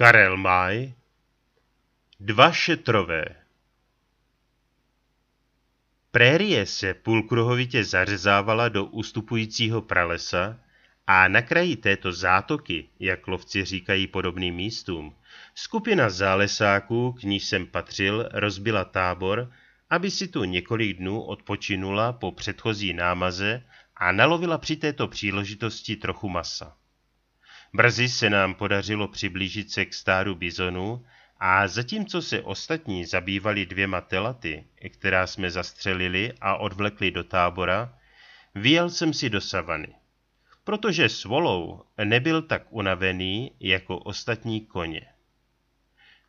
Karel Máj, dva šetrové. Prérie se půlkruhovitě zařezávala do ustupujícího pralesa a na kraji této zátoky, jak lovci říkají podobným místům, skupina zálesáků, k níž jsem patřil, rozbila tábor, aby si tu několik dnů odpočinula po předchozí námaze a nalovila při této příležitosti trochu masa. Brzy se nám podařilo přiblížit se k stáru bizonu, a zatímco se ostatní zabývali dvěma telaty, která jsme zastřelili a odvlekli do tábora, vyjel jsem si do savany, protože svolou nebyl tak unavený jako ostatní koně.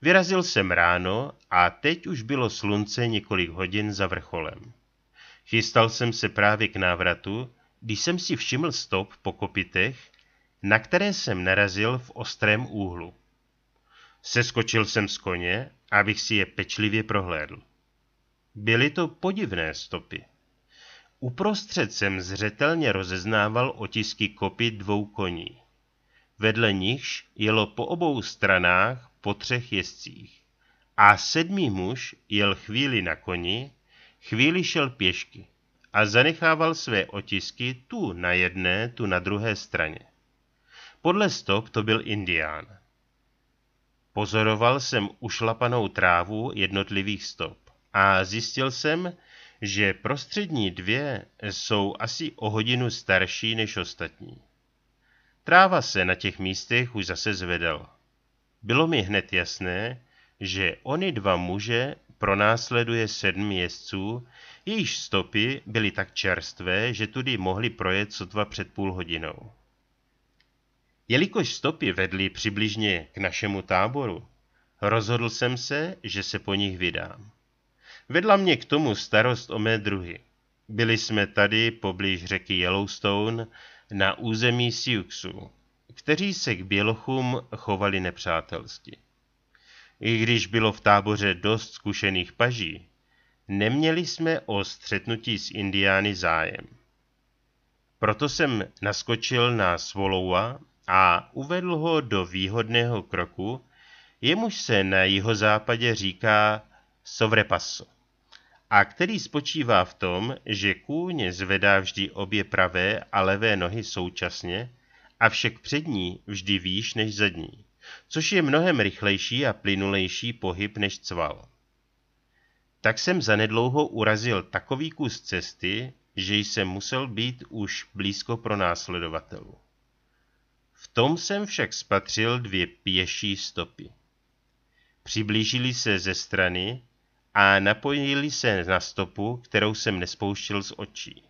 Vyrazil jsem ráno a teď už bylo slunce několik hodin za vrcholem. Chystal jsem se právě k návratu, když jsem si všiml stop po kopitech na které jsem narazil v ostrém úhlu. Seskočil jsem z koně, abych si je pečlivě prohlédl. Byly to podivné stopy. Uprostřed jsem zřetelně rozeznával otisky kopy dvou koní. Vedle nichž jelo po obou stranách po třech jezdcích. A sedmý muž jel chvíli na koni, chvíli šel pěšky a zanechával své otisky tu na jedné, tu na druhé straně. Podle stop to byl indián. Pozoroval jsem ušlapanou trávu jednotlivých stop a zjistil jsem, že prostřední dvě jsou asi o hodinu starší než ostatní. Tráva se na těch místech už zase zvedala. Bylo mi hned jasné, že oni dva muže pronásleduje sedm jezdců, jejichž stopy byly tak čerstvé, že tudy mohli projet sotva před půl hodinou. Jelikož stopy vedly přibližně k našemu táboru, rozhodl jsem se, že se po nich vydám. Vedla mě k tomu starost o mé druhy. Byli jsme tady poblíž řeky Yellowstone na území Siuxu, kteří se k bělochům chovali nepřátelsky. I když bylo v táboře dost zkušených paží, neměli jsme o střetnutí s Indiány zájem. Proto jsem naskočil na Svoloua a uvedl ho do výhodného kroku, jemuž se na jeho západě říká sovrepasso a který spočívá v tom, že kůň zvedá vždy obě pravé a levé nohy současně, avšak přední vždy výš než zadní, což je mnohem rychlejší a plynulejší pohyb než cval. Tak jsem zanedlouho urazil takový kus cesty, že jsem musel být už blízko pro následovatelů. V tom jsem však spatřil dvě pěší stopy. Přiblížili se ze strany a napojili se na stopu, kterou jsem nespouštěl z očí.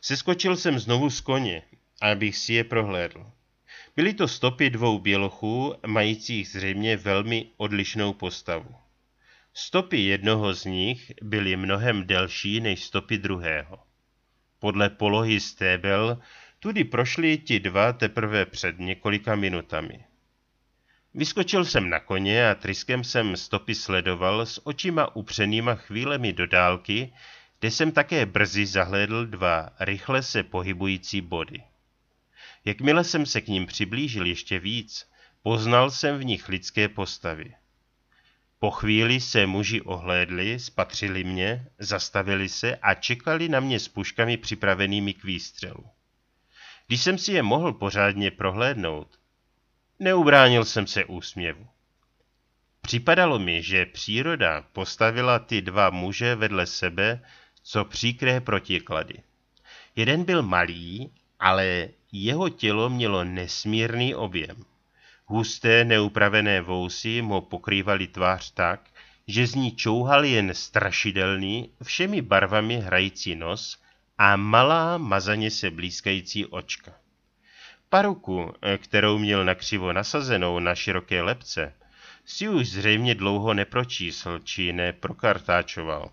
Seskočil jsem znovu z koně, abych si je prohlédl. Byly to stopy dvou bělochů, majících zřejmě velmi odlišnou postavu. Stopy jednoho z nich byly mnohem delší než stopy druhého. Podle polohy stébel Tudy prošli ti dva teprve před několika minutami. Vyskočil jsem na koně a tryskem jsem stopy sledoval s očima upřenýma chvílemi do dálky, kde jsem také brzy zahlédl dva rychle se pohybující body. Jakmile jsem se k ním přiblížil ještě víc, poznal jsem v nich lidské postavy. Po chvíli se muži ohlédli, spatřili mě, zastavili se a čekali na mě s puškami připravenými k výstřelu když jsem si je mohl pořádně prohlédnout. Neubránil jsem se úsměvu. Připadalo mi, že příroda postavila ty dva muže vedle sebe, co příkré protiklady. Jeden byl malý, ale jeho tělo mělo nesmírný objem. Husté neupravené vousy mu pokrývaly tvář tak, že z ní čouhal jen strašidelný, všemi barvami hrající nos, a malá mazaně se blízkající očka. Paruku, eh, kterou měl nakřivo nasazenou na široké lepce, si už zřejmě dlouho nepročísl či neprokartáčoval,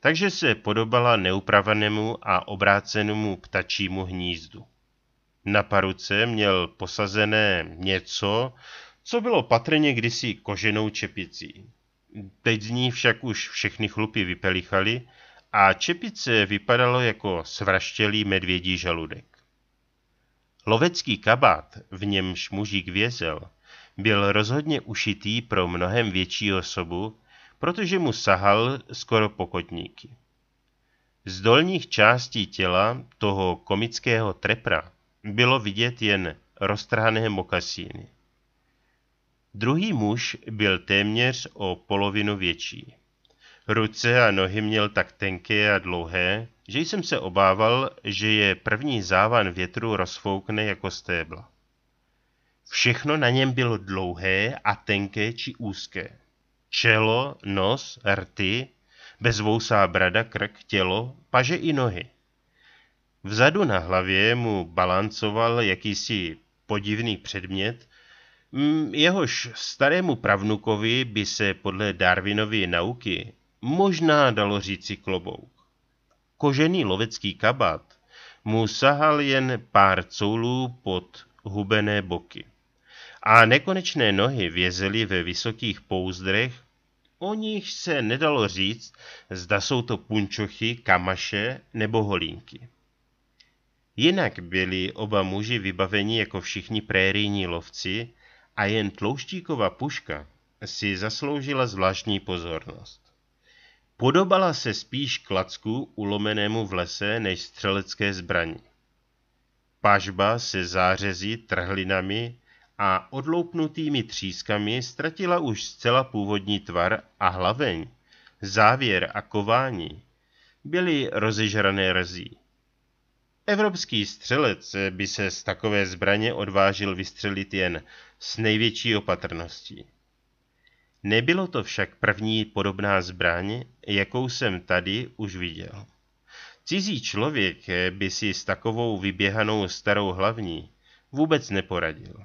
takže se podobala neupravenému a obrácenému ptačímu hnízdu. Na paruce měl posazené něco, co bylo patrně kdysi koženou čepicí. Teď z ní však už všechny chlupy vypelichaly a čepice vypadalo jako svraštělý medvědí žaludek. Lovecký kabát, v němž mužík vězel, byl rozhodně ušitý pro mnohem větší osobu, protože mu sahal skoro pokotníky. Z dolních částí těla toho komického trepra bylo vidět jen roztrhané mokasíny. Druhý muž byl téměř o polovinu větší. Ruce a nohy měl tak tenké a dlouhé, že jsem se obával, že je první závan větru rozfoukne jako stébla. Všechno na něm bylo dlouhé a tenké či úzké. Čelo, nos, rty, bezvousá brada, krk, tělo, paže i nohy. Vzadu na hlavě mu balancoval jakýsi podivný předmět, mm, jehož starému pravnukovi by se podle Darwinovy nauky možná dalo říci klobouk. Kožený lovecký kabát mu sahal jen pár coulů pod hubené boky. A nekonečné nohy vězely ve vysokých pouzdrech, o nich se nedalo říct, zda jsou to punčochy, kamaše nebo holínky. Jinak byli oba muži vybaveni jako všichni prérijní lovci a jen tlouštíková puška si zasloužila zvláštní pozornost. Podobala se spíš klacku ulomenému v lese než střelecké zbraní. Pažba se zářezy, trhlinami a odloupnutými třískami ztratila už zcela původní tvar a hlaveň, závěr a kování. Byly rozežrané rezí. Evropský střelec by se z takové zbraně odvážil vystřelit jen s největší opatrností. Nebylo to však první podobná zbraň, jakou jsem tady už viděl. Cizí člověk by si s takovou vyběhanou starou hlavní vůbec neporadil,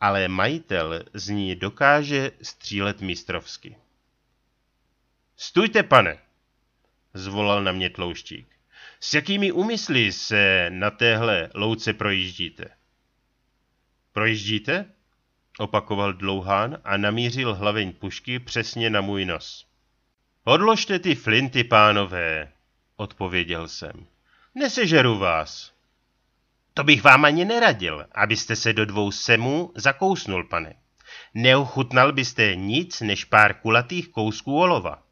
ale majitel z ní dokáže střílet mistrovsky. Stůjte, pane! zvolal na mě tlouštík. S jakými úmysly se na téhle louce projíždíte? Projíždíte? opakoval Dlouhán a namířil hlaveň pušky přesně na můj nos. Odložte ty flinty, pánové, odpověděl jsem. Nesežeru vás. To bych vám ani neradil, abyste se do dvou semů zakousnul, pane. Neochutnal byste nic než pár kulatých kousků olova.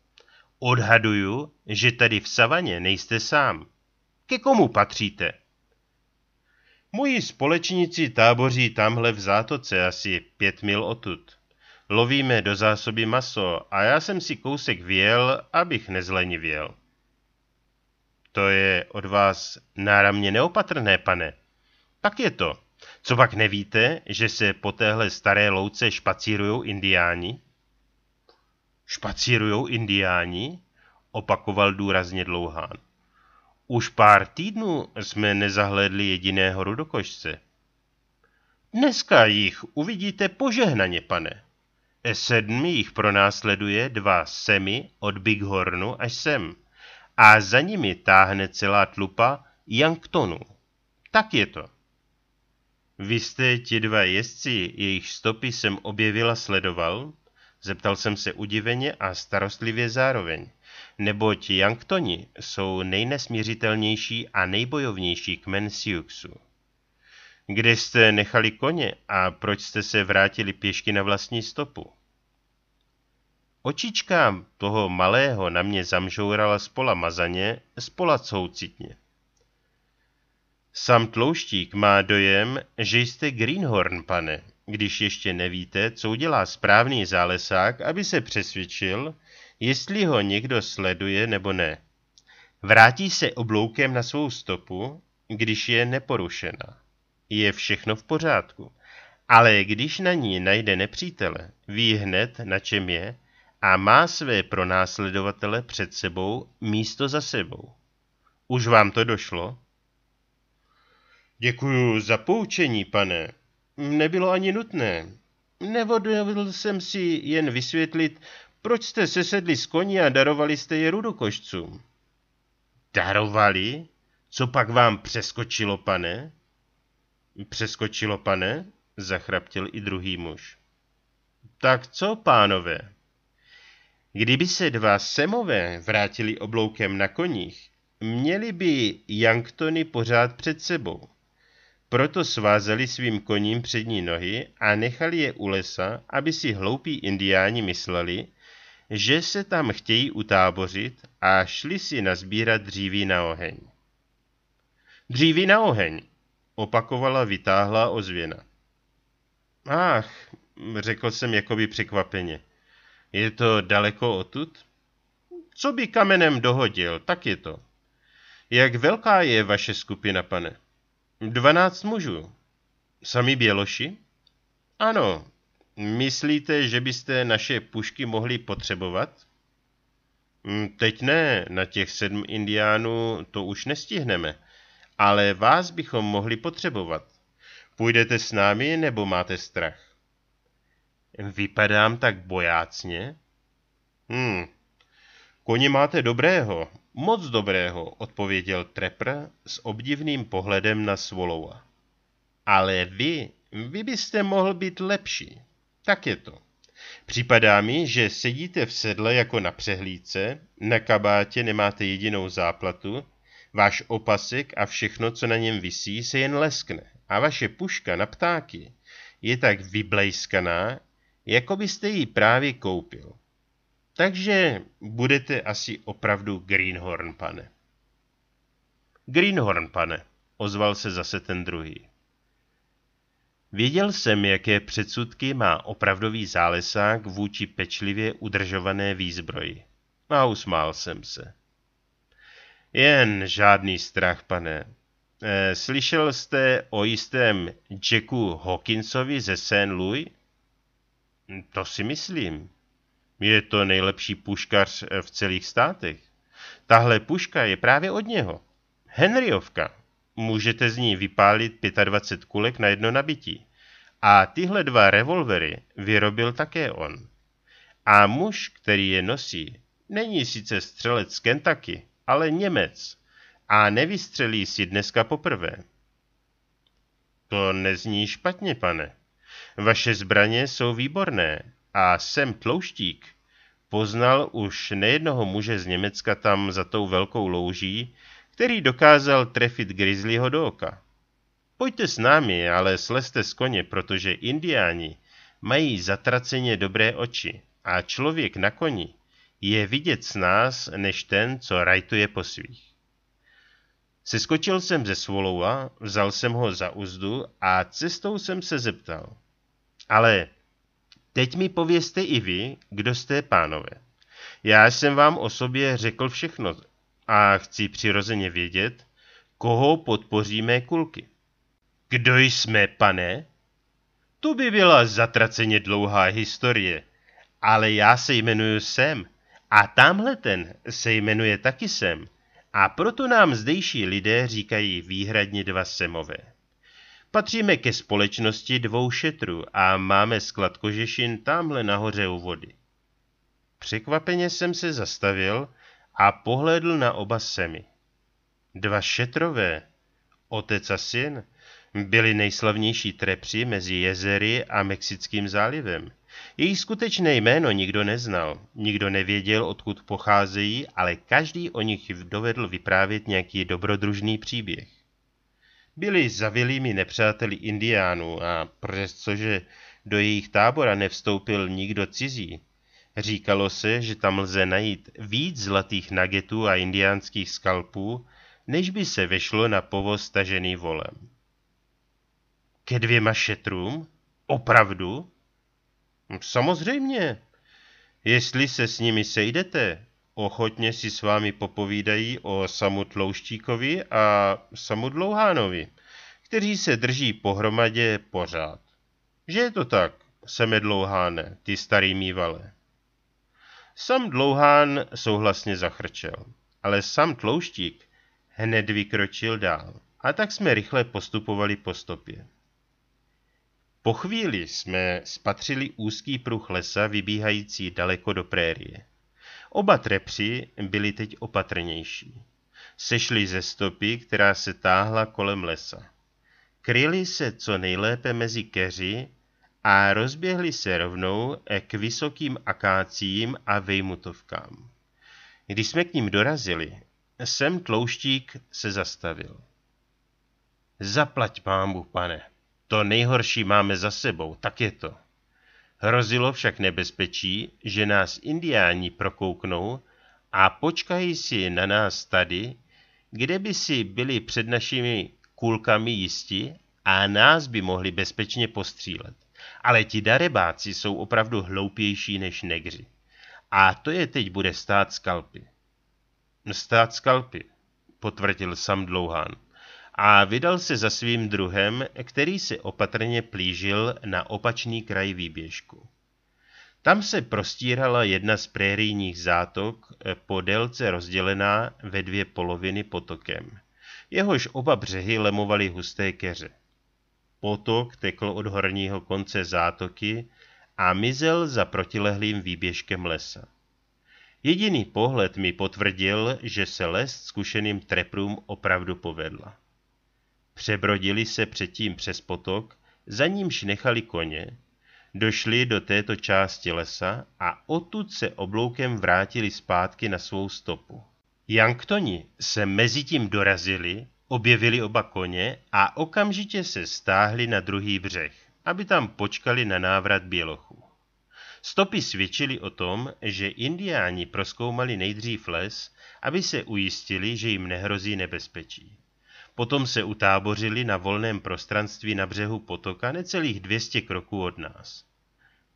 Odhaduju, že tady v savaně nejste sám. Ke komu patříte? Moji společníci táboří tamhle v zátoce asi pět mil odtud. Lovíme do zásoby maso a já jsem si kousek věl, abych nezlenivěl. To je od vás náramně neopatrné, pane. Tak je to. Co pak nevíte, že se po téhle staré louce špacírujou indiáni? Špacírujou indiáni? Opakoval důrazně dlouhán. Už pár týdnů jsme nezahledli jediného rudokožce. Dneska jich uvidíte požehnaně, pane. Sedm jich pronásleduje dva semi od Bighornu až sem. A za nimi táhne celá tlupa Janktonu. Tak je to. Vy jste ti dva jezdci, jejich stopy jsem objevila sledoval? Zeptal jsem se udiveně a starostlivě zároveň neboť Yangtoni jsou nejnesměřitelnější a nejbojovnější kmen Siuxu. Kde jste nechali koně a proč jste se vrátili pěšky na vlastní stopu? Očička toho malého na mě zamžourala spola mazaně, spola soucitně. Sam tlouštík má dojem, že jste Greenhorn, pane, když ještě nevíte, co udělá správný zálesák, aby se přesvědčil, jestli ho někdo sleduje nebo ne. Vrátí se obloukem na svou stopu, když je neporušena. Je všechno v pořádku. Ale když na ní najde nepřítele, ví hned, na čem je, a má své pronásledovatele před sebou místo za sebou. Už vám to došlo? Děkuju za poučení, pane. Nebylo ani nutné. Nevodil jsem si jen vysvětlit, proč jste sesedli z koní a darovali jste je rudokošcům? Darovali? Co pak vám přeskočilo, pane? Přeskočilo, pane? Zachraptil i druhý muž. Tak co, pánové? Kdyby se dva semové vrátili obloukem na koních, měli by Janktony pořád před sebou. Proto svázeli svým koním přední nohy a nechali je u lesa, aby si hloupí indiáni mysleli, že se tam chtějí utábořit a šli si nazbírat dříví na oheň. Dříví na oheň, opakovala vytáhlá ozvěna. Ach, řekl jsem jakoby překvapeně. Je to daleko odtud? Co by kamenem dohodil, tak je to. Jak velká je vaše skupina, pane? Dvanáct mužů. Sami Běloši? Ano, Myslíte, že byste naše pušky mohli potřebovat? Mm, teď ne, na těch sedm indiánů to už nestihneme, ale vás bychom mohli potřebovat. Půjdete s námi nebo máte strach? Vypadám tak bojácně? Hmm. koně máte dobrého, moc dobrého, odpověděl Trepr s obdivným pohledem na Svolova. Ale vy, vy byste mohl být lepší. Tak je to. Připadá mi, že sedíte v sedle jako na přehlídce, na kabátě nemáte jedinou záplatu, váš opasek a všechno, co na něm visí, se jen leskne a vaše puška na ptáky je tak vyblejskaná, jako byste ji právě koupil. Takže budete asi opravdu Greenhorn, pane. Greenhorn, pane, ozval se zase ten druhý. Věděl jsem, jaké předsudky má opravdový zálesák vůči pečlivě udržované výzbroji. A usmál jsem se. Jen žádný strach, pane. E, slyšel jste o jistém Jacku Hawkinsovi ze St. Louis? Hm, to si myslím. Je to nejlepší puškař eh, v celých státech. Tahle puška je právě od něho. Henryovka, můžete z ní vypálit 25 kulek na jedno nabití. A tyhle dva revolvery vyrobil také on. A muž, který je nosí, není sice střelec z Kentucky, ale Němec a nevystřelí si dneska poprvé. To nezní špatně, pane. Vaše zbraně jsou výborné a jsem tlouštík. Poznal už nejednoho muže z Německa tam za tou velkou louží, který dokázal trefit Grizzlyho do oka. Pojďte s námi, ale slezte z koně, protože indiáni mají zatraceně dobré oči a člověk na koni je vidět s nás, než ten, co rajtuje po svých. Seskočil jsem ze svolova, vzal jsem ho za uzdu a cestou jsem se zeptal. Ale teď mi povězte i vy, kdo jste pánové. Já jsem vám o sobě řekl všechno, a chci přirozeně vědět, koho podpoří mé kulky. Kdo jsme, pane? To by byla zatraceně dlouhá historie, ale já se jmenuji Sem a tamhle ten se jmenuje taky Sem a proto nám zdejší lidé říkají výhradně dva Semové. Patříme ke společnosti dvou šetrů a máme sklad kožešin tamhle nahoře u vody. Překvapeně jsem se zastavil a pohlédl na oba semi. Dva šetrové, otec a syn, byli nejslavnější trepři mezi jezery a Mexickým zálivem. Jejich skutečné jméno nikdo neznal, nikdo nevěděl, odkud pocházejí, ale každý o nich dovedl vyprávět nějaký dobrodružný příběh. Byli zavilými nepřáteli indiánů a přestože do jejich tábora nevstoupil nikdo cizí, Říkalo se, že tam lze najít víc zlatých nagetů a indiánských skalpů, než by se vešlo na povoz tažený volem. Ke dvěma šetrům? Opravdu? No, samozřejmě. Jestli se s nimi sejdete, ochotně si s vámi popovídají o samutlouštíkovi a samudlouhánovi, kteří se drží pohromadě pořád. Že je to tak, semedlouháne, ty starý mívale? Sam Dlouhán souhlasně zachrčel, ale sam Tlouštík hned vykročil dál a tak jsme rychle postupovali po stopě. Po chvíli jsme spatřili úzký pruh lesa vybíhající daleko do prérie. Oba trepři byli teď opatrnější. Sešli ze stopy, která se táhla kolem lesa. Kryli se co nejlépe mezi keři a rozběhli se rovnou k vysokým akácím a vejmutovkám. Když jsme k ním dorazili, sem tlouštík se zastavil. Zaplať pámu, pane, to nejhorší máme za sebou, tak je to. Hrozilo však nebezpečí, že nás indiáni prokouknou a počkají si na nás tady, kde by si byli před našimi kulkami jisti a nás by mohli bezpečně postřílet. Ale ti darebáci jsou opravdu hloupější než negři. A to je teď bude stát skalpy. Stát skalpy, potvrdil sam dlouhán. A vydal se za svým druhem, který se opatrně plížil na opačný kraj výběžku. Tam se prostírala jedna z prérijních zátok, eh, po délce rozdělená ve dvě poloviny potokem. Jehož oba břehy lemovaly husté keře. Potok tekl od horního konce zátoky a mizel za protilehlým výběžkem lesa. Jediný pohled mi potvrdil, že se les zkušeným treprům opravdu povedla. Přebrodili se předtím přes potok, za nímž nechali koně, došli do této části lesa a odtud se obloukem vrátili zpátky na svou stopu. Janktoni se mezitím dorazili Objevili oba koně a okamžitě se stáhli na druhý břeh, aby tam počkali na návrat bělochů. Stopy svědčily o tom, že indiáni proskoumali nejdřív les, aby se ujistili, že jim nehrozí nebezpečí. Potom se utábořili na volném prostranství na břehu potoka necelých 200 kroků od nás.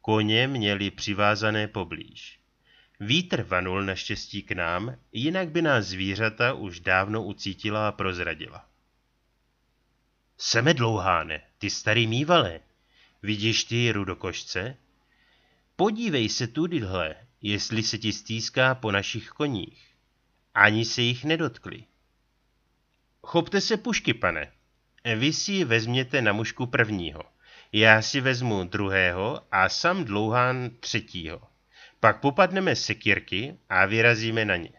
Koně měli přivázané poblíž. Vítr vanul naštěstí k nám, jinak by nás zvířata už dávno ucítila a prozradila. Seme dlouháne, ty starý mývale, vidíš ty rudokošce? Podívej se tudyhle, jestli se ti stýská po našich koních. Ani se jich nedotkli. Chopte se pušky, pane. Vy si ji vezměte na mušku prvního. Já si vezmu druhého a sam dlouhán třetího. Pak popadneme sekírky a vyrazíme na ně.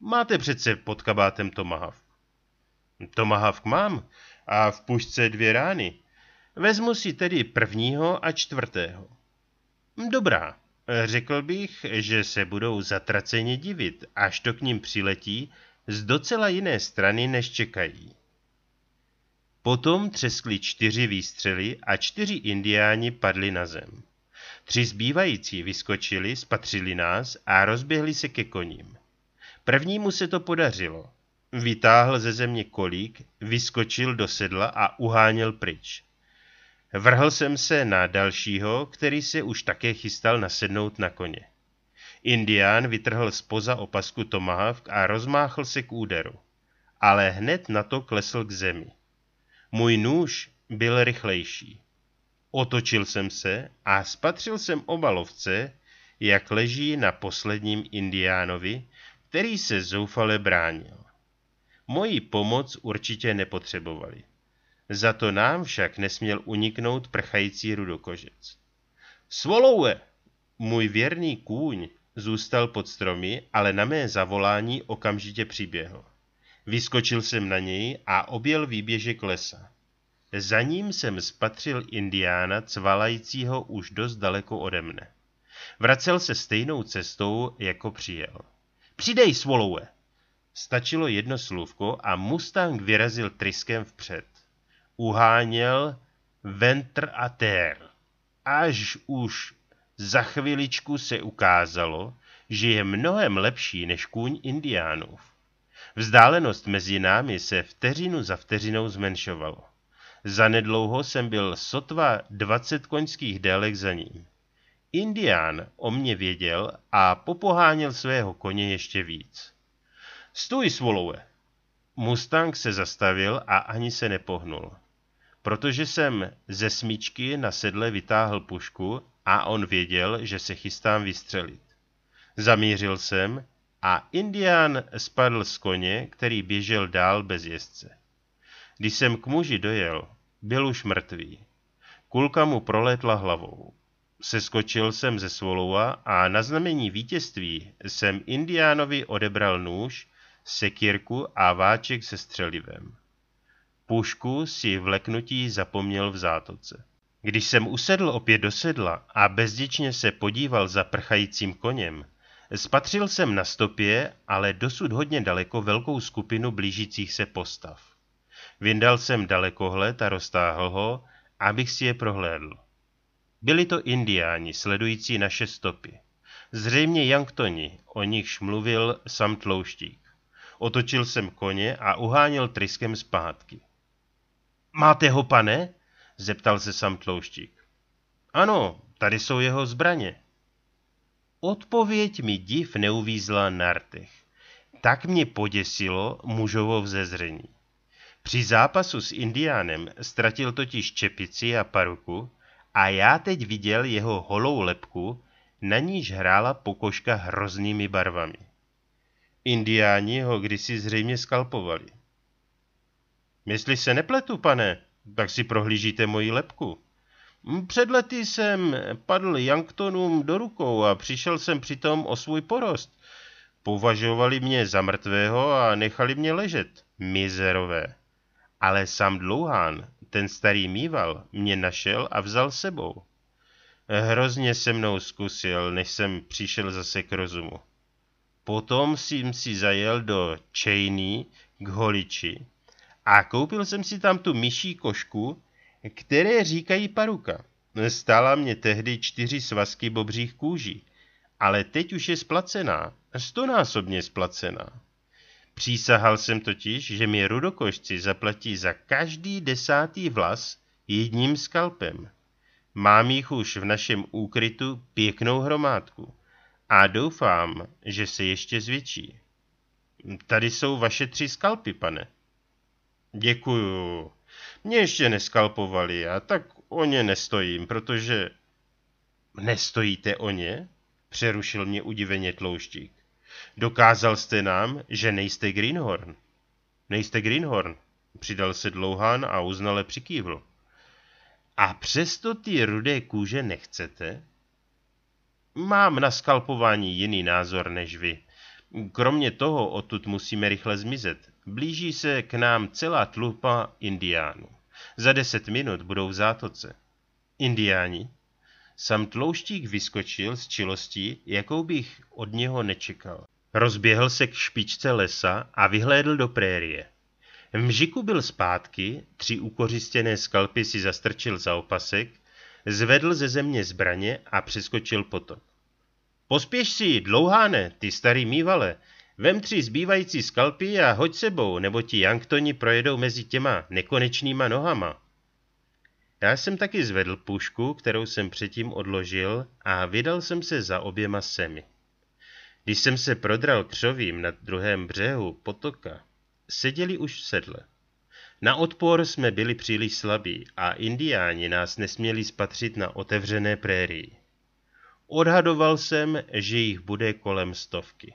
Máte přece pod kabátem Tomahawk. Tomahavk mám a v pušce dvě rány. Vezmu si tedy prvního a čtvrtého. Dobrá, řekl bych, že se budou zatraceně divit, až to k ním přiletí z docela jiné strany, než čekají. Potom třeskli čtyři výstřely a čtyři indiáni padli na zem. Tři zbývající vyskočili, spatřili nás a rozběhli se ke koním. Prvnímu se to podařilo. Vytáhl ze země kolík, vyskočil do sedla a uháněl pryč. Vrhl jsem se na dalšího, který se už také chystal nasednout na koně. Indián vytrhl spoza opasku tomahawk a rozmáchl se k úderu, ale hned na to klesl k zemi. Můj nůž byl rychlejší. Otočil jsem se a spatřil jsem obalovce, jak leží na posledním indiánovi, který se zoufale bránil. Moji pomoc určitě nepotřebovali. Za to nám však nesměl uniknout prchající rudokožec. Svoloue! Můj věrný kůň zůstal pod stromy, ale na mé zavolání okamžitě přiběhl. Vyskočil jsem na něj a objel výběžek lesa. Za ním jsem spatřil indiána cvalajícího už dost daleko ode mne. Vracel se stejnou cestou, jako přijel. Přidej, svoloue! Stačilo jedno slůvko a Mustang vyrazil tryskem vpřed. Uháněl ventr a tér. Až už za chviličku se ukázalo, že je mnohem lepší než kůň indiánův. Vzdálenost mezi námi se vteřinu za vteřinou zmenšovala. Zanedlouho jsem byl sotva dvacet koňských délek za ním. Indián o mě věděl a popoháněl svého koně ještě víc. Stůj, svolové. Mustang se zastavil a ani se nepohnul. Protože jsem ze smyčky na sedle vytáhl pušku a on věděl, že se chystám vystřelit. Zamířil jsem a Indián spadl z koně, který běžel dál bez jezdce. Když jsem k muži dojel, byl už mrtvý. Kulka mu prolétla hlavou. Seskočil jsem ze svolova a na znamení vítězství jsem Indiánovi odebral nůž, sekírku a váček se střelivem. Pušku si vleknutí zapomněl v zátoce. Když jsem usedl opět do sedla a bezděčně se podíval za prchajícím koněm, spatřil jsem na stopě, ale dosud hodně daleko velkou skupinu blížících se postav. Vyndal jsem dalekohled a roztáhl ho, abych si je prohlédl. Byli to indiáni, sledující naše stopy. Zřejmě Janktoni, o nichž mluvil sam tlouštík. Otočil jsem koně a uháněl tryskem zpátky. Máte ho, pane? zeptal se sam tlouštík. Ano, tady jsou jeho zbraně. Odpověď mi div neuvízla na rtech. Tak mě poděsilo mužovo vzezření. Při zápasu s Indiánem ztratil totiž čepici a paruku a já teď viděl jeho holou lepku, na níž hrála pokožka hroznými barvami. Indiáni ho kdysi zřejmě skalpovali. Jestli se nepletu, pane, tak si prohlížíte moji lepku. Hm, před lety jsem padl Janktonům do rukou a přišel jsem přitom o svůj porost. Považovali mě za mrtvého a nechali mě ležet. Mizerové. Ale sám Dlouhán, ten starý mýval, mě našel a vzal sebou. Hrozně se mnou zkusil, než jsem přišel zase k rozumu. Potom jsem si zajel do Čejny k holiči a koupil jsem si tam tu myší košku, které říkají paruka. Stála mě tehdy čtyři svazky bobřích kůží, ale teď už je splacená, stonásobně splacená. Přísahal jsem totiž, že mi rudokošci zaplatí za každý desátý vlas jedním skalpem. Mám jich už v našem úkrytu pěknou hromádku a doufám, že se ještě zvětší. Tady jsou vaše tři skalpy, pane. Děkuju. Mě ještě neskalpovali a tak o ně nestojím, protože... Nestojíte o ně? Přerušil mě udiveně tlouštík. Dokázal jste nám, že nejste Greenhorn. Nejste Greenhorn, přidal se dlouhán a uznale přikývl. A přesto ty rudé kůže nechcete? Mám na skalpování jiný názor než vy. Kromě toho odtud musíme rychle zmizet. Blíží se k nám celá tlupa indiánů. Za deset minut budou v zátoce. Indiáni? Sam tlouštík vyskočil s čilostí, jakou bych od něho nečekal. Rozběhl se k špičce lesa a vyhlédl do prérie. V mžiku byl zpátky, tři ukořistěné skalpy si zastrčil za opasek, zvedl ze země zbraně a přeskočil potom. Pospěš si, dlouháne, ty starý mývale, vem tři zbývající skalpy a hoď sebou, nebo ti janktoni projedou mezi těma nekonečnýma nohama. Já jsem taky zvedl pušku, kterou jsem předtím odložil, a vydal jsem se za oběma semi. Když jsem se prodral křovím na druhém břehu potoka, seděli už v sedle. Na odpor jsme byli příliš slabí a indiáni nás nesměli spatřit na otevřené prérii. Odhadoval jsem, že jich bude kolem stovky.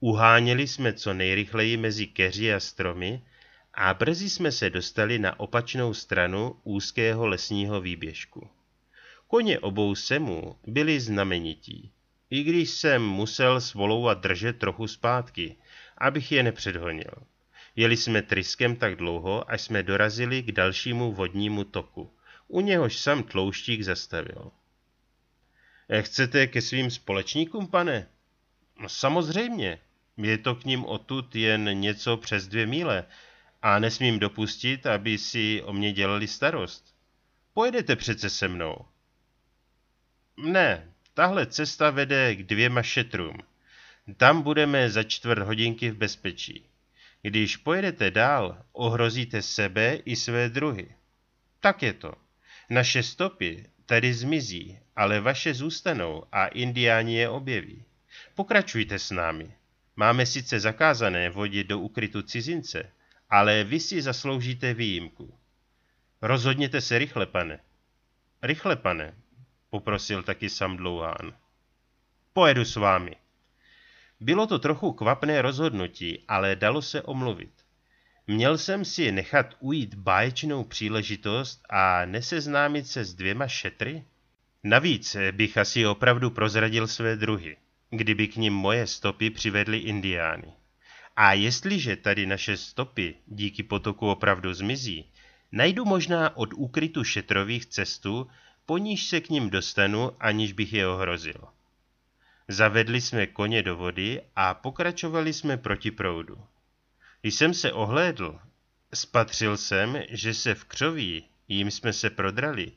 Uháněli jsme co nejrychleji mezi keři a stromy a brzy jsme se dostali na opačnou stranu úzkého lesního výběžku. Koně obou semů byli znamenití, i když jsem musel svolou a držet trochu zpátky, abych je nepředhonil. Jeli jsme tryskem tak dlouho, až jsme dorazili k dalšímu vodnímu toku. U něhož sam tlouštík zastavil. Eh, chcete ke svým společníkům, pane? No, samozřejmě. Je to k ním odtud jen něco přes dvě míle, a nesmím dopustit, aby si o mě dělali starost. Pojedete přece se mnou. Ne, tahle cesta vede k dvěma šetrům. Tam budeme za čtvrt hodinky v bezpečí. Když pojedete dál, ohrozíte sebe i své druhy. Tak je to. Naše stopy tady zmizí, ale vaše zůstanou a indiáni je objeví. Pokračujte s námi. Máme sice zakázané vodit do ukrytu cizince, ale vy si zasloužíte výjimku. Rozhodněte se rychle, pane. Rychle, pane, poprosil taky sam Dlouhán. Pojedu s vámi. Bylo to trochu kvapné rozhodnutí, ale dalo se omluvit. Měl jsem si nechat ujít báječnou příležitost a neseznámit se s dvěma šetry? Navíc bych asi opravdu prozradil své druhy, kdyby k ním moje stopy přivedly indiány. A jestliže tady naše stopy díky potoku opravdu zmizí, najdu možná od úkrytu šetrových cestu, po níž se k ním dostanu, aniž bych je ohrozil. Zavedli jsme koně do vody a pokračovali jsme proti proudu. Když jsem se ohlédl, spatřil jsem, že se v křoví, jim jsme se prodrali,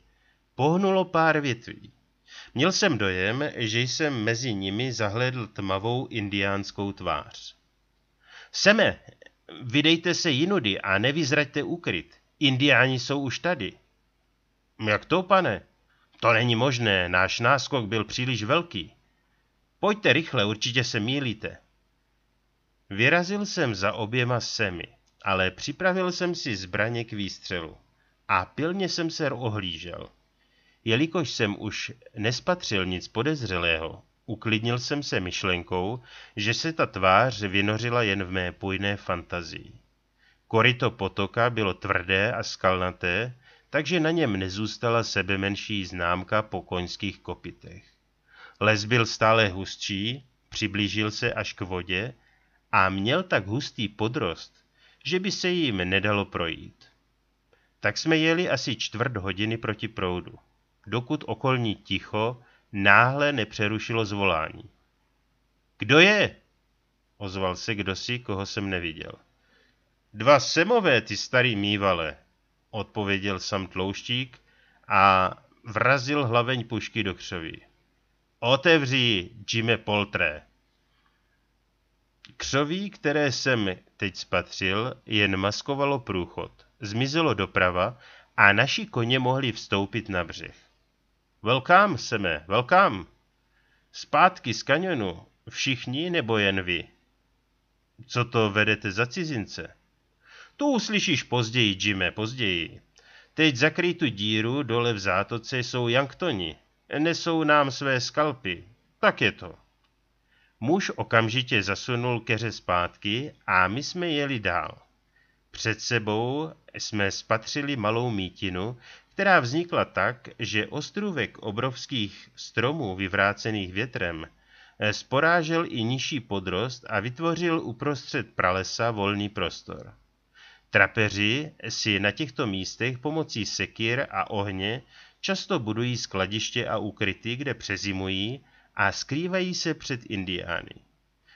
pohnulo pár větví. Měl jsem dojem, že jsem mezi nimi zahlédl tmavou indiánskou tvář. Seme, vydejte se jinudy a nevyzraďte úkryt. Indiáni jsou už tady. Jak to, pane? To není možné, náš náskok byl příliš velký. Pojďte rychle, určitě se mílíte. Vyrazil jsem za oběma semi, ale připravil jsem si zbraně k výstřelu a pilně jsem se ohlížel. Jelikož jsem už nespatřil nic podezřelého, Uklidnil jsem se myšlenkou, že se ta tvář vynořila jen v mé půjné fantazii. Korito potoka bylo tvrdé a skalnaté, takže na něm nezůstala sebe menší známka po koňských kopitech. Les byl stále hustší, přiblížil se až k vodě a měl tak hustý podrost, že by se jim nedalo projít. Tak jsme jeli asi čtvrt hodiny proti proudu, dokud okolní ticho náhle nepřerušilo zvolání. Kdo je? Ozval se kdosi, koho jsem neviděl. Dva semové, ty starý mývale, odpověděl sam tlouštík a vrazil hlaveň pušky do křoví. Otevři, Jimmy Poltré. Křoví, které jsem teď spatřil, jen maskovalo průchod. Zmizelo doprava a naši koně mohli vstoupit na břeh. Velkám, Seme, velkám! Zpátky z kanionu, všichni nebo jen vy? Co to vedete za cizince? To uslyšíš později, Jime, později. Teď zakryj tu díru, dole v zátoce jsou Janktoni. Nesou nám své skalpy. Tak je to. Muž okamžitě zasunul keře zpátky a my jsme jeli dál. Před sebou jsme spatřili malou mítinu, která vznikla tak, že ostrůvek obrovských stromů vyvrácených větrem eh, sporážel i nižší podrost a vytvořil uprostřed pralesa volný prostor. Trapeři si na těchto místech pomocí sekir a ohně často budují skladiště a úkryty, kde přezimují a skrývají se před indiány.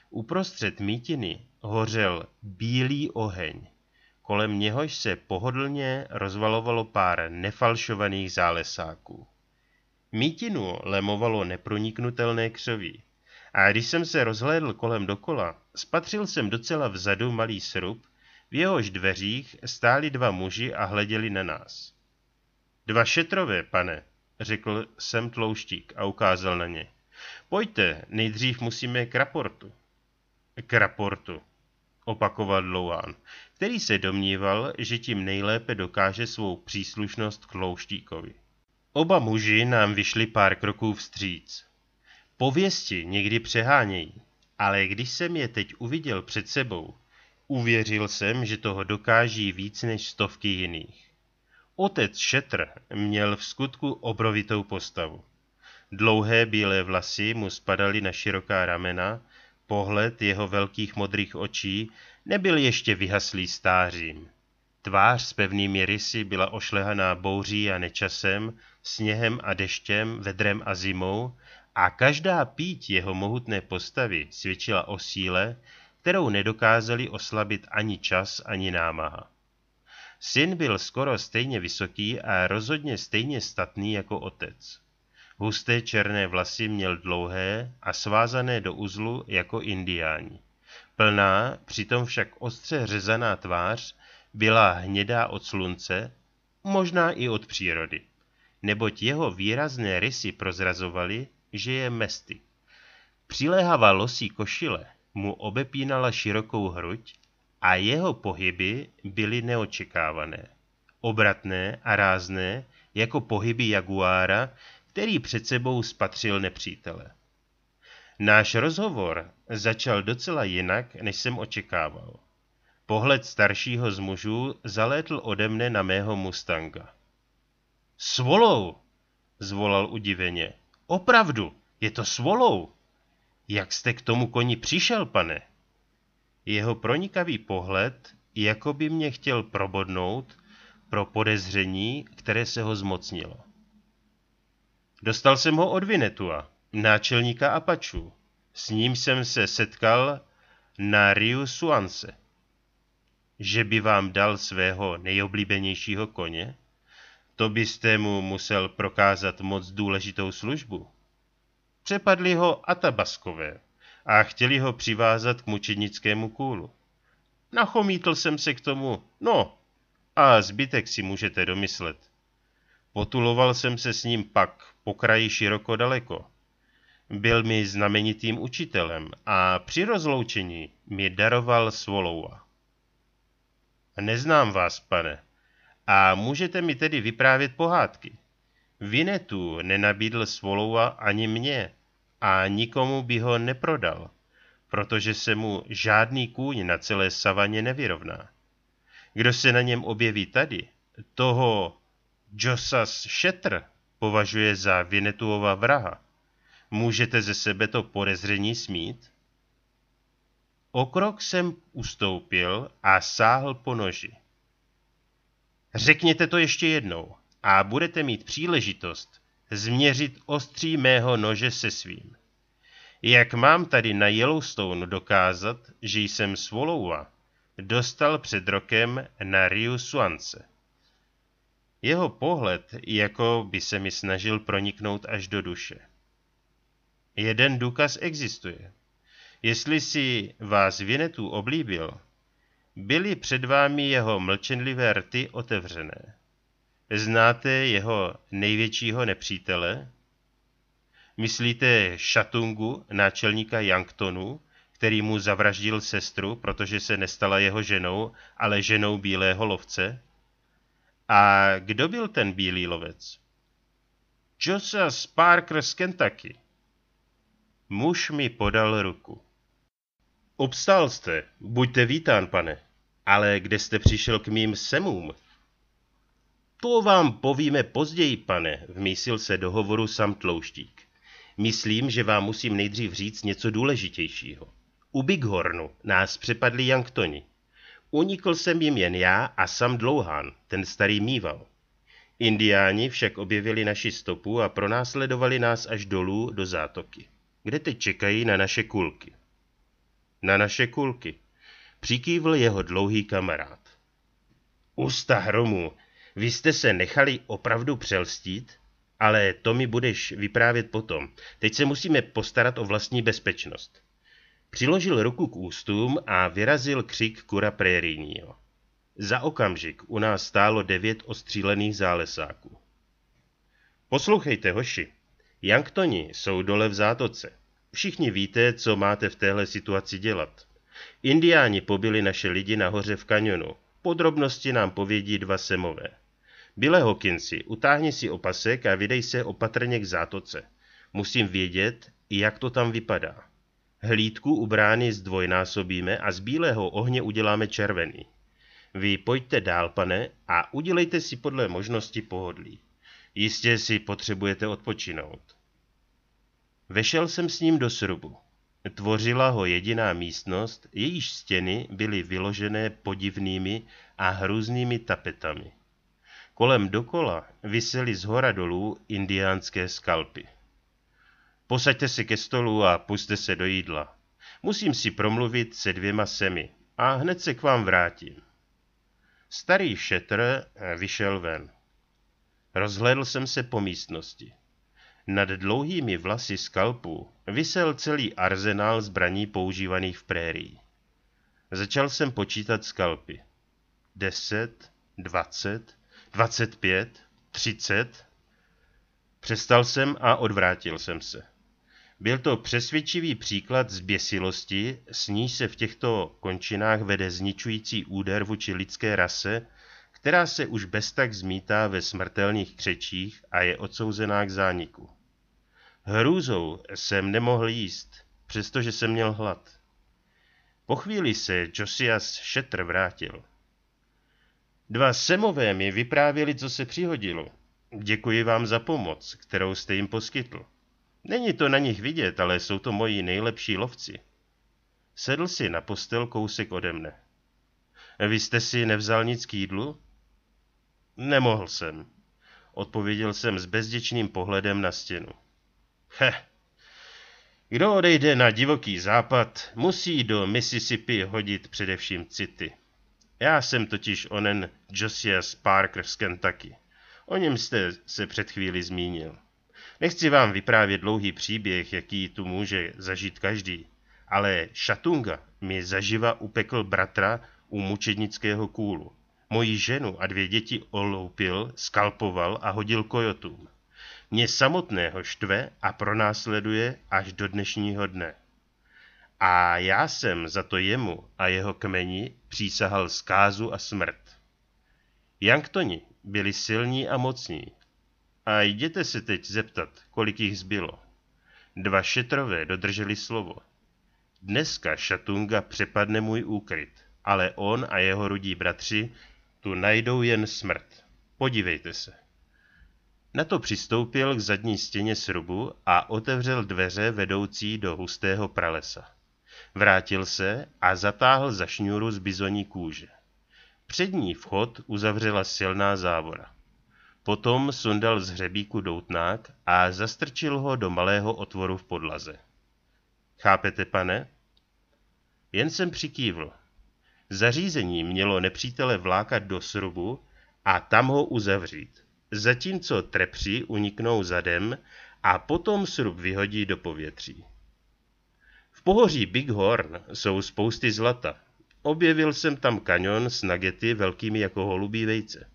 Uprostřed mítiny hořel bílý oheň kolem něhož se pohodlně rozvalovalo pár nefalšovaných zálesáků. Mítinu lemovalo neproniknutelné křoví. A když jsem se rozhlédl kolem dokola, spatřil jsem docela vzadu malý srub, v jehož dveřích stáli dva muži a hleděli na nás. Dva šetrové, pane, řekl jsem tlouštík a ukázal na ně. Pojďte, nejdřív musíme k raportu. K raportu, opakoval Louán který se domníval, že tím nejlépe dokáže svou příslušnost k Louštíkovi. Oba muži nám vyšli pár kroků vstříc. Pověsti někdy přehánějí, ale když jsem je teď uviděl před sebou, uvěřil jsem, že toho dokáží víc než stovky jiných. Otec Šetr měl v skutku obrovitou postavu. Dlouhé bílé vlasy mu spadaly na široká ramena, pohled jeho velkých modrých očí Nebyl ještě vyhaslý stářím. Tvář s pevnými rysy byla ošlehaná bouří a nečasem, sněhem a deštěm, vedrem a zimou a každá píť jeho mohutné postavy svědčila o síle, kterou nedokázali oslabit ani čas, ani námaha. Syn byl skoro stejně vysoký a rozhodně stejně statný jako otec. Husté černé vlasy měl dlouhé a svázané do uzlu jako indiáni. Plná, přitom však ostře řezaná tvář byla hnědá od slunce, možná i od přírody, neboť jeho výrazné rysy prozrazovaly, že je mesty. Přiléhavá losí košile mu obepínala širokou hruď a jeho pohyby byly neočekávané. Obratné a rázné, jako pohyby jaguára, který před sebou spatřil nepřítele. Náš rozhovor začal docela jinak, než jsem očekával. Pohled staršího z mužů zalétl ode mne na mého mustanga. Svolou! zvolal udiveně. Opravdu, je to svolou! Jak jste k tomu koni přišel, pane? Jeho pronikavý pohled, jako by mě chtěl probodnout pro podezření, které se ho zmocnilo. Dostal jsem ho od Vinetua, náčelníka Apačů. S ním jsem se setkal na Riu Suance. Že by vám dal svého nejoblíbenějšího koně? To byste mu musel prokázat moc důležitou službu. Přepadli ho atabaskové a chtěli ho přivázat k mučednickému kůlu. Nachomítl jsem se k tomu, no, a zbytek si můžete domyslet. Potuloval jsem se s ním pak po kraji široko daleko. Byl mi znamenitým učitelem a při rozloučení mi daroval svoloua. Neznám vás, pane, a můžete mi tedy vyprávět pohádky. Vinetu nenabídl svoloua ani mě a nikomu by ho neprodal, protože se mu žádný kůň na celé savaně nevyrovná. Kdo se na něm objeví tady, toho Josas Šetr považuje za Vinetuova vraha můžete ze sebe to podezření smít? O krok jsem ustoupil a sáhl po noži. Řekněte to ještě jednou a budete mít příležitost změřit ostří mého nože se svým. Jak mám tady na Yellowstone dokázat, že jsem svolouva, dostal před rokem na Rio Suance. Jeho pohled, jako by se mi snažil proniknout až do duše. Jeden důkaz existuje. Jestli si vás Vinetů oblíbil, byly před vámi jeho mlčenlivé rty otevřené. Znáte jeho největšího nepřítele? Myslíte Šatungu, náčelníka Yangtonu, který mu zavraždil sestru, protože se nestala jeho ženou, ale ženou bílého lovce? A kdo byl ten bílý lovec? Joseph Parker z Kentucky. Muž mi podal ruku. Obstál jste, buďte vítán, pane, ale kde jste přišel k mým semům? To vám povíme později, pane, vmísil se do hovoru sam tlouštík. Myslím, že vám musím nejdřív říct něco důležitějšího. U Bighornu nás přepadli Janktoni. Unikl jsem jim jen já a sam Dlouhán, ten starý mýval. Indiáni však objevili naši stopu a pronásledovali nás až dolů do zátoky kde teď čekají na naše kulky. Na naše kulky, přikývl jeho dlouhý kamarád. Usta hromu, vy jste se nechali opravdu přelstít? Ale to mi budeš vyprávět potom. Teď se musíme postarat o vlastní bezpečnost. Přiložil ruku k ústům a vyrazil křik kura prérijního. Za okamžik u nás stálo devět ostřílených zálesáků. Poslouchejte, hoši, Janktoni jsou dole v zátoce. Všichni víte, co máte v téhle situaci dělat. Indiáni pobili naše lidi nahoře v kanionu. Podrobnosti nám povědí dva semové. Bile Hawkinsi, utáhni si opasek a vydej se opatrně k zátoce. Musím vědět, jak to tam vypadá. Hlídku u brány zdvojnásobíme a z bílého ohně uděláme červený. Vy pojďte dál, pane, a udělejte si podle možnosti pohodlí. Jistě si potřebujete odpočinout. Vešel jsem s ním do srubu. Tvořila ho jediná místnost, jejíž stěny byly vyložené podivnými a hrůznými tapetami. Kolem dokola visely z hora dolů indiánské skalpy. Posaďte se ke stolu a puste se do jídla. Musím si promluvit se dvěma semi a hned se k vám vrátím. Starý šetr vyšel ven. Rozhlédl jsem se po místnosti. Nad dlouhými vlasy skalpů visel celý arzenál zbraní používaných v prérii. Začal jsem počítat skalpy. Deset, dvacet, dvacet pět, třicet. Přestal jsem a odvrátil jsem se. Byl to přesvědčivý příklad zběsilosti, s níž se v těchto končinách vede zničující úder vůči lidské rase která se už bez tak zmítá ve smrtelných křečích a je odsouzená k zániku. Hrůzou jsem nemohl jíst, přestože jsem měl hlad. Po chvíli se Josias šetr vrátil. Dva semové mi vyprávěli, co se přihodilo. Děkuji vám za pomoc, kterou jste jim poskytl. Není to na nich vidět, ale jsou to moji nejlepší lovci. Sedl si na postel kousek ode mne. Vy jste si nevzal nic k jídlu? Nemohl jsem, odpověděl jsem s bezděčným pohledem na stěnu. He, kdo odejde na divoký západ, musí do Mississippi hodit především city. Já jsem totiž onen Josias Parker z Kentucky. O něm jste se před chvíli zmínil. Nechci vám vyprávět dlouhý příběh, jaký tu může zažít každý, ale Šatunga mi zaživa upekl bratra u mučednického kůlu. Moji ženu a dvě děti oloupil, skalpoval a hodil kojotům. Mě samotného štve a pronásleduje až do dnešního dne. A já jsem za to jemu a jeho kmeni přísahal zkázu a smrt. Janktoni byli silní a mocní. A jděte se teď zeptat, kolik jich zbylo. Dva šetrové dodrželi slovo. Dneska Šatunga přepadne můj úkryt, ale on a jeho rudí bratři tu najdou jen smrt. Podívejte se. Na to přistoupil k zadní stěně srubu a otevřel dveře vedoucí do hustého pralesa. Vrátil se a zatáhl za šňůru z bizoní kůže. Přední vchod uzavřela silná závora. Potom sundal z hřebíku doutnák a zastrčil ho do malého otvoru v podlaze. Chápete, pane? Jen jsem přikývl. Zařízení mělo nepřítele vlákat do srubu a tam ho uzavřít, zatímco trepři uniknou zadem a potom srub vyhodí do povětří. V pohoří Big Horn jsou spousty zlata. Objevil jsem tam kanion s nagety velkými jako holubí vejce.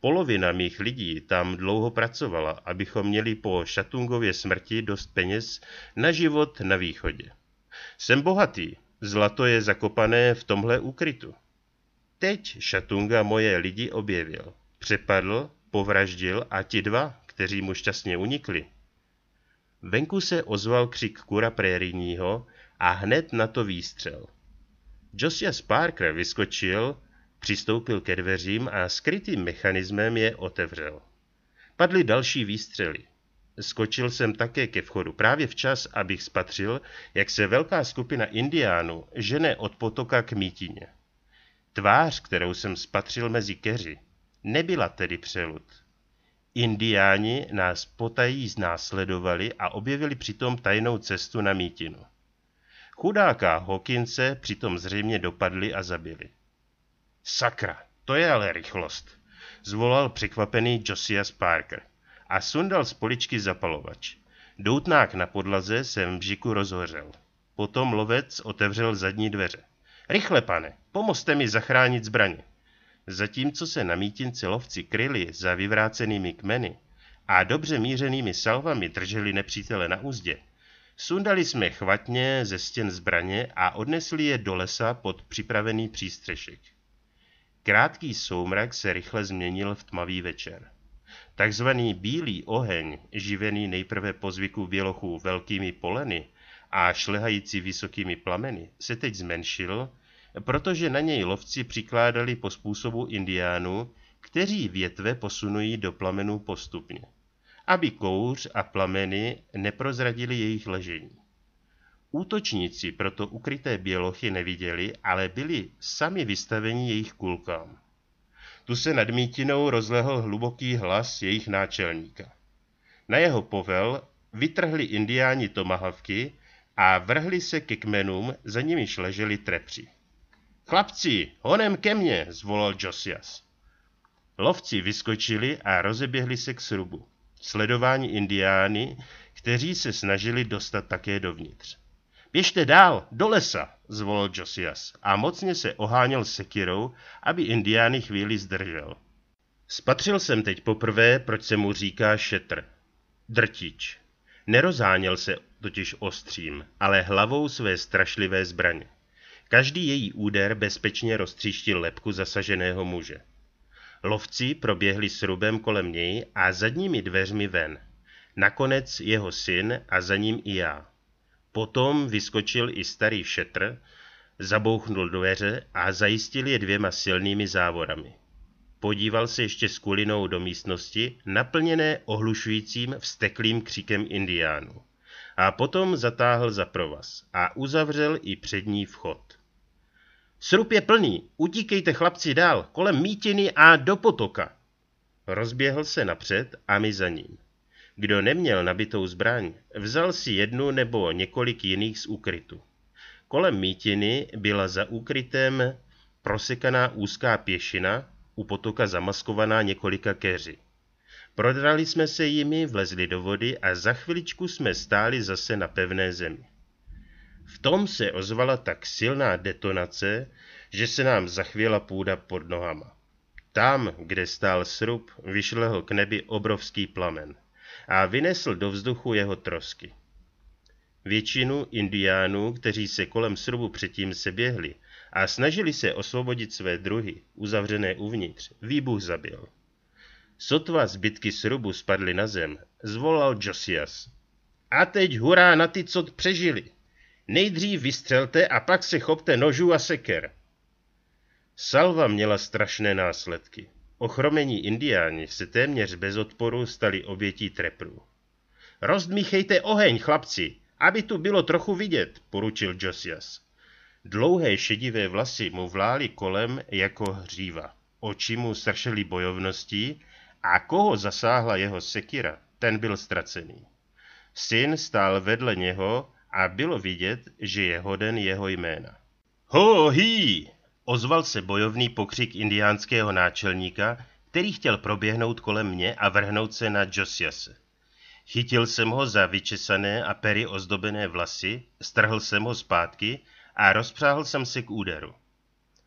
Polovina mých lidí tam dlouho pracovala, abychom měli po Šatungově smrti dost peněz na život na východě. Jsem bohatý, Zlato je zakopané v tomhle úkrytu. Teď Šatunga moje lidi objevil. Přepadl, povraždil a ti dva, kteří mu šťastně unikli. Venku se ozval křik kura prérinního a hned na to výstřel. Josias Parker vyskočil, přistoupil ke dveřím a skrytým mechanismem je otevřel. Padly další výstřely. Skočil jsem také ke vchodu právě včas, abych spatřil, jak se velká skupina indiánů žene od potoka k mítině. Tvář, kterou jsem spatřil mezi keři, nebyla tedy přelud. Indiáni nás potají znásledovali a objevili přitom tajnou cestu na mítinu. Chudáka Hokince přitom zřejmě dopadli a zabili. Sakra, to je ale rychlost, zvolal překvapený Josias Parker a sundal z poličky zapalovač. Doutnák na podlaze se v mžiku rozhořel. Potom lovec otevřel zadní dveře. Rychle, pane, pomozte mi zachránit zbraně. Zatímco se na mítinci lovci kryli za vyvrácenými kmeny a dobře mířenými salvami drželi nepřítele na úzdě, sundali jsme chvatně ze stěn zbraně a odnesli je do lesa pod připravený přístřešek. Krátký soumrak se rychle změnil v tmavý večer. Takzvaný bílý oheň, živený nejprve po zvyku bělochů velkými poleny a šlehající vysokými plameny, se teď zmenšil, protože na něj lovci přikládali po způsobu indiánů, kteří větve posunují do plamenů postupně, aby kouř a plameny neprozradili jejich ležení. Útočníci proto ukryté bělochy neviděli, ale byli sami vystaveni jejich kulkám. Tu se nad mítinou rozlehl hluboký hlas jejich náčelníka. Na jeho povel vytrhli indiáni tomahavky a vrhli se ke kmenům, za nimiž leželi trepři. Chlapci, honem ke mně, zvolal Josias. Lovci vyskočili a rozeběhli se k srubu. Sledování indiány, kteří se snažili dostat také dovnitř. Běžte dál, do lesa, zvolal Josias a mocně se oháněl sekirou, aby indiány chvíli zdržel. Spatřil jsem teď poprvé, proč se mu říká šetr. Drtič. Nerozháněl se totiž ostřím, ale hlavou své strašlivé zbraně. Každý její úder bezpečně roztříštil lepku zasaženého muže. Lovci proběhli srubem kolem něj a zadními dveřmi ven. Nakonec jeho syn a za ním i já. Potom vyskočil i starý šetr, zabouchnul dveře a zajistil je dvěma silnými závorami. Podíval se ještě s kulinou do místnosti, naplněné ohlušujícím vsteklým křikem indiánů. A potom zatáhl za provaz a uzavřel i přední vchod. Srup je plný, utíkejte chlapci dál, kolem mítiny a do potoka. Rozběhl se napřed a my za ním. Kdo neměl nabitou zbraň, vzal si jednu nebo několik jiných z úkrytu. Kolem mítiny byla za úkrytem prosekaná úzká pěšina, u potoka zamaskovaná několika keři. Prodrali jsme se jimi, vlezli do vody a za chviličku jsme stáli zase na pevné zemi. V tom se ozvala tak silná detonace, že se nám zachvěla půda pod nohama. Tam, kde stál srub, vyšlehl k nebi obrovský plamen a vynesl do vzduchu jeho trosky. Většinu indiánů, kteří se kolem srubu předtím seběhli a snažili se osvobodit své druhy, uzavřené uvnitř, výbuch zabil. Sotva zbytky srubu spadly na zem, zvolal Josias. A teď hurá na ty, co přežili. Nejdřív vystřelte a pak se chopte nožů a seker. Salva měla strašné následky. Ochromení indiáni se téměř bez odporu stali obětí treprů. Rozdmíchejte oheň, chlapci, aby tu bylo trochu vidět, poručil Josias. Dlouhé šedivé vlasy mu vlály kolem jako hříva. Oči mu sršely bojovností a koho zasáhla jeho sekira, ten byl ztracený. Syn stál vedle něho a bylo vidět, že je hoden jeho jména. Ho, hí! Ozval se bojovný pokřik indiánského náčelníka, který chtěl proběhnout kolem mě a vrhnout se na Josiase. Chytil jsem ho za vyčesané a pery ozdobené vlasy, strhl jsem ho zpátky a rozpřáhl jsem se k úderu.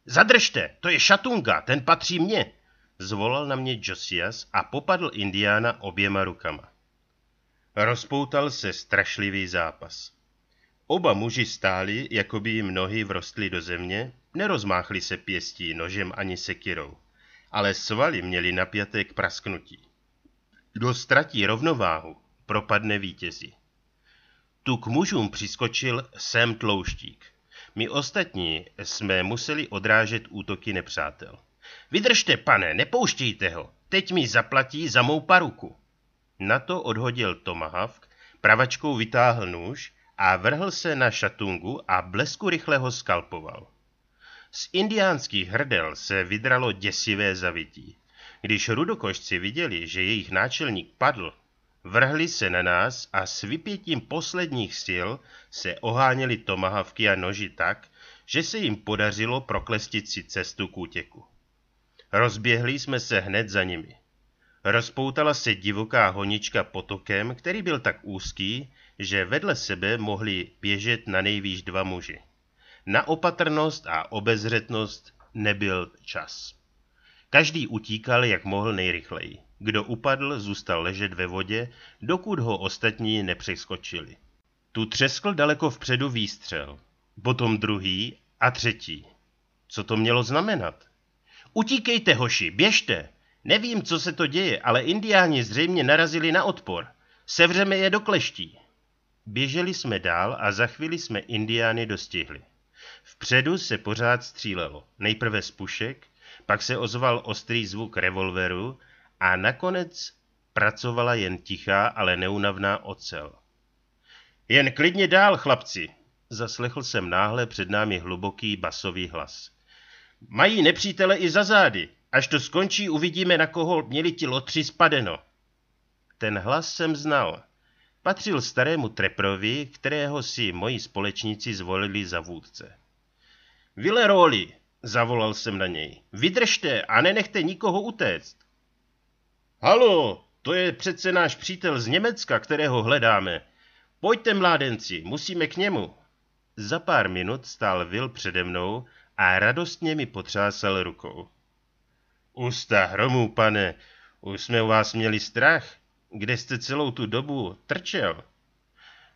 Zadržte, to je šatunga, ten patří mně, zvolal na mě Josias a popadl Indiána oběma rukama. Rozpoutal se strašlivý zápas. Oba muži stáli, jako by jim nohy vrostly do země, nerozmáchli se pěstí, nožem ani sekirou, ale svaly měli napjaté k prasknutí. Kdo ztratí rovnováhu, propadne vítězi. Tu k mužům přiskočil sem Tlouštík. My ostatní jsme museli odrážet útoky nepřátel. Vydržte, pane, nepouštějte ho, teď mi zaplatí za mou paruku. Na to odhodil Tomahavk, pravačkou vytáhl nůž a vrhl se na šatungu a blesku rychle ho skalpoval. Z indiánských hrdel se vydralo děsivé zavití. Když rudokošci viděli, že jejich náčelník padl, vrhli se na nás a s vypětím posledních sil se oháněli tomahavky a noži tak, že se jim podařilo proklestit si cestu k útěku. Rozběhli jsme se hned za nimi. Rozpoutala se divoká honička potokem, který byl tak úzký, že vedle sebe mohli běžet na nejvýš dva muži. Na opatrnost a obezřetnost nebyl čas. Každý utíkal, jak mohl nejrychleji. Kdo upadl, zůstal ležet ve vodě, dokud ho ostatní nepřeskočili. Tu třeskl daleko vpředu výstřel, potom druhý a třetí. Co to mělo znamenat? Utíkejte, hoši, běžte! Nevím, co se to děje, ale indiáni zřejmě narazili na odpor. Sevřeme je do kleští. Běželi jsme dál a za chvíli jsme Indiány dostihli. Vpředu se pořád střílelo, nejprve z pušek, pak se ozval ostrý zvuk revolveru a nakonec pracovala jen tichá, ale neunavná ocel. Jen klidně dál, chlapci, zaslechl jsem náhle před námi hluboký basový hlas. Mají nepřítele i za zády. Až to skončí, uvidíme, na koho měli ti lotři spadeno. Ten hlas jsem znal. Patřil starému treprovi, kterého si moji společníci zvolili za vůdce. roli, zavolal jsem na něj, vydržte a nenechte nikoho utéct. Halo, to je přece náš přítel z Německa, kterého hledáme. Pojďte, mládenci, musíme k němu. Za pár minut stál Vil přede mnou a radostně mi potřásal rukou. Usta hromů, pane, už jsme u vás měli strach kde jste celou tu dobu trčel.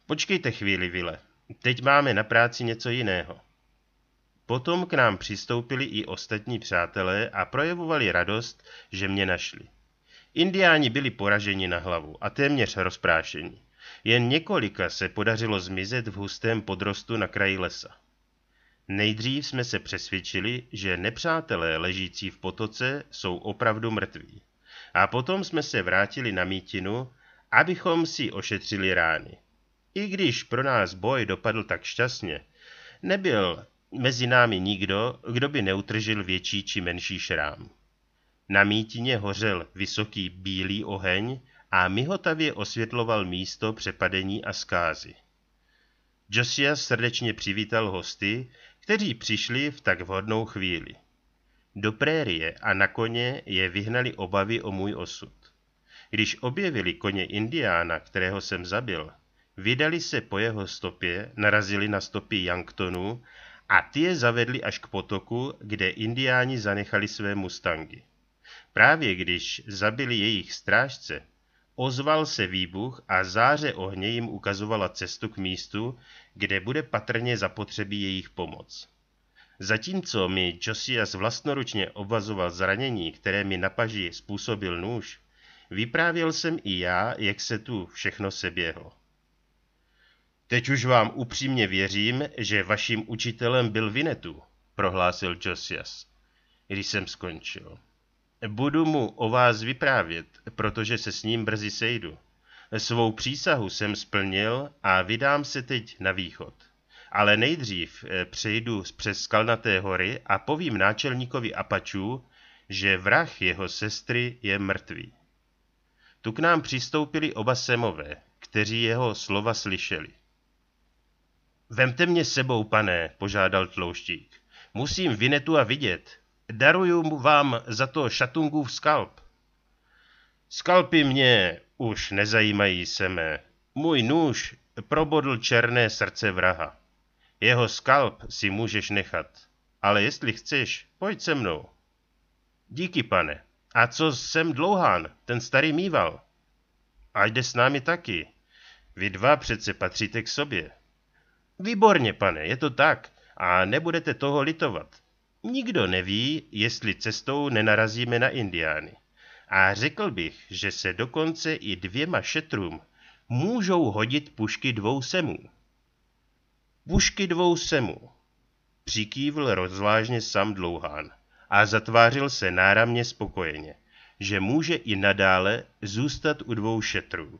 Počkejte chvíli, Vile, teď máme na práci něco jiného. Potom k nám přistoupili i ostatní přátelé a projevovali radost, že mě našli. Indiáni byli poraženi na hlavu a téměř rozprášeni. Jen několika se podařilo zmizet v hustém podrostu na kraji lesa. Nejdřív jsme se přesvědčili, že nepřátelé ležící v potoce jsou opravdu mrtví a potom jsme se vrátili na mítinu, abychom si ošetřili rány. I když pro nás boj dopadl tak šťastně, nebyl mezi námi nikdo, kdo by neutržil větší či menší šrám. Na mítině hořel vysoký bílý oheň a mihotavě osvětloval místo přepadení a skázy. Josias srdečně přivítal hosty, kteří přišli v tak vhodnou chvíli do prérie a na koně je vyhnali obavy o můj osud. Když objevili koně Indiána, kterého jsem zabil, vydali se po jeho stopě, narazili na stopy Yangtonu a ty je zavedli až k potoku, kde indiáni zanechali své mustangy. Právě když zabili jejich strážce, ozval se výbuch a záře ohně jim ukazovala cestu k místu, kde bude patrně zapotřebí jejich pomoc. Zatímco mi Josias vlastnoručně obvazoval zranění, které mi na paži způsobil nůž, vyprávěl jsem i já, jak se tu všechno seběhlo. Teď už vám upřímně věřím, že vaším učitelem byl Vinetu, prohlásil Josias, když jsem skončil. Budu mu o vás vyprávět, protože se s ním brzy sejdu. Svou přísahu jsem splnil a vydám se teď na východ. Ale nejdřív eh, přejdu přes skalnaté hory a povím náčelníkovi Apačů, že vrah jeho sestry je mrtvý. Tu k nám přistoupili oba semové, kteří jeho slova slyšeli. Vemte mě sebou, pane, požádal tlouštík. Musím Vinetu a vidět. Daruju vám za to šatungův skalp. Skalpy mě už nezajímají, seme. Můj nůž probodl černé srdce vraha. Jeho skalp si můžeš nechat, ale jestli chceš, pojď se mnou. Díky, pane. A co jsem dlouhán, ten starý mýval? A jde s námi taky. Vy dva přece patříte k sobě. Výborně, pane, je to tak. A nebudete toho litovat. Nikdo neví, jestli cestou nenarazíme na Indiány. A řekl bych, že se dokonce i dvěma šetrům můžou hodit pušky dvou semů. Pušky dvou semů. Přikývl rozvážně sam dlouhán a zatvářil se náramně spokojeně, že může i nadále zůstat u dvou šetrů.